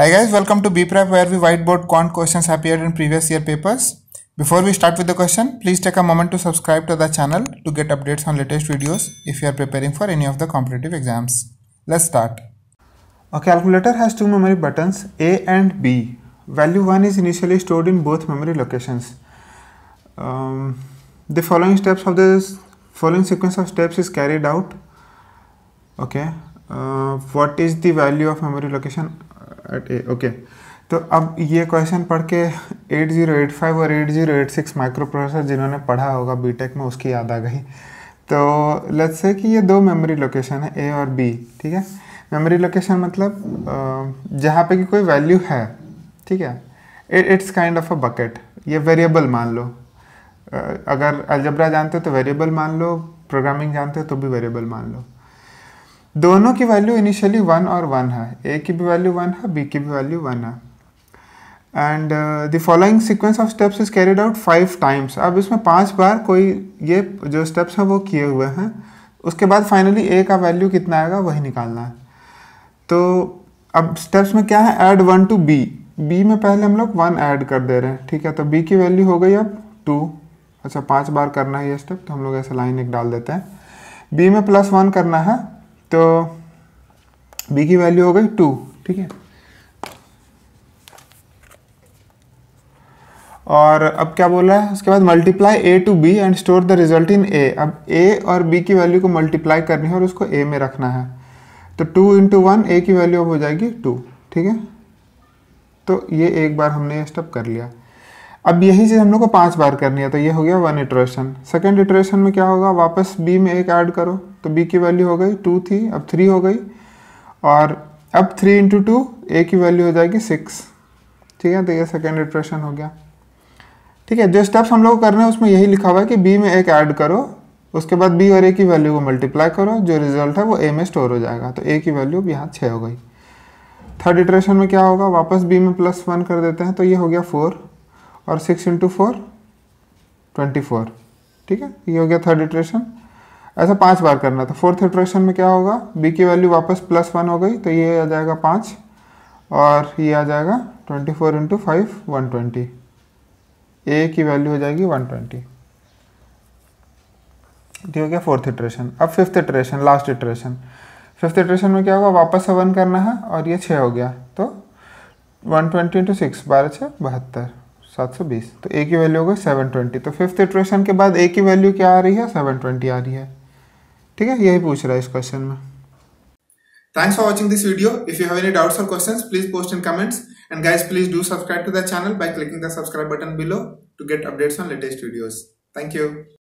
Hi guys, welcome to BPrep where we whiteboard quant questions appeared in previous year papers. Before we start with the question, please take a moment to subscribe to the channel to get updates on latest videos if you are preparing for any of the competitive exams. Let's start. A calculator has two memory buttons A and B. Value 1 is initially stored in both memory locations. Um, the following steps of this following sequence of steps is carried out. Okay. Uh, what is the value of memory location at a okay तो अब ये question पढ़ के 8085 और 8086 micro processor जिन्होंने पढ़ा होगा BTech में उसकी याद आ गई तो लेट्स से कि ये दो मेमोरी लोकेशन है ए और बी ठीक है मेमोरी लोकेशन मतलब जहाँ पे कि कोई वैल्यू है ठीक है it's kind of a bucket ये वेरिएबल मान लो अगर अलजबरा जानते हो तो वेरिएबल मान लो प्रोग्रामिंग जानते हो तो भी वेरिएबल मान लो दोनों की वैल्यू इनिशियली वन और वन है ए की भी वैल्यू वन है बी की भी वैल्यू वन है and the following sequence of steps is carried out five times अब इसमें पांच बार कोई ये जो स्टेप्स हैं वो किए हुए हैं उसके बाद फाइनली ए का वैल्यू कितना आएगा वही निकालना है तो अब स्टेप्स में क्या है add one to b b में पहले हम लोग वन ऐड कर दे रहे हैं ठीक है तो बी की वैल्यू हो गई अब टू अच्छा पांच बार करना है ये स्टेप तो हम लोग ऐसे लाइन एक डाल देते हैं बी में प्लस वन करना है तो बी की वैल्यू हो गई टू ठीक है और अब क्या बोल रहा है उसके बाद multiply a to b and store the result in a अब ए और बी की वैल्यू को मल्टीप्लाई करनी है और उसको ए में रखना है तो टू इंटू वन ए की वैल्यू हो जाएगी टू ठीक है तो ये एक बार हमने ये स्टेप कर लिया अब यही चीज़ हम लोग को पाँच बार करनी है तो ये हो गया वन इटरेशन सेकेंड इटरेशन में क्या होगा वापस बी में एक ऐड करो तो बी की वैल्यू हो गई टू थी अब थ्री हो गई और अब थ्री इंटू टू ए की वैल्यू हो जाएगी सिक्स ठीक है तो ये सेकेंड इटरेशन हो गया ठीक है जो स्टेप्स हम लोग कर रहे हैं उसमें यही लिखा हुआ है कि बी में एक ऐड करो उसके बाद बी और ए की वैल्यू को मल्टीप्लाई करो जो रिजल्ट है वो ए में स्टोर हो जाएगा तो ए की वैल्यू यहाँ छः हो गई थर्ड इटरेशन में क्या होगा वापस बी में प्लस वन कर देते हैं तो ये हो गया फोर और six into four twenty four ठीक है ये हो गया थर्ड इटरेशन ऐसा पांच बार करना था तो फोर्थ इटरेशन में क्या होगा बी की वैल्यू वापस प्लस वन हो गई तो ये आ जाएगा पाँच और ये आ जाएगा twenty four into five one twenty a की वैल्यू हो जाएगी वन ट्वेंटी ठीक हो गया फोर्थ इटरेशन अब fifth iteration last iteration fifth iteration में क्या होगा वापस से वन करना है और ये छः हो गया तो वन ट्वेंटी इंटू सिक्स बारह छः बहत्तर सात सौ बीस तो ए की वैल्यू हो गई सेवन ट्वेंटी तो फिफ्थ इटरेशन के बाद ए की वैल्यू क्या आ रही है सेवन ट्वेंटी आ रही है ठीक है यही पूछ रहा है इस क्वेश्चन में thanks for watching this video if you have any doubts और question please post in comments and guys please do subscribe to the channel by clicking the subscribe button below to get updates on latest videos thank you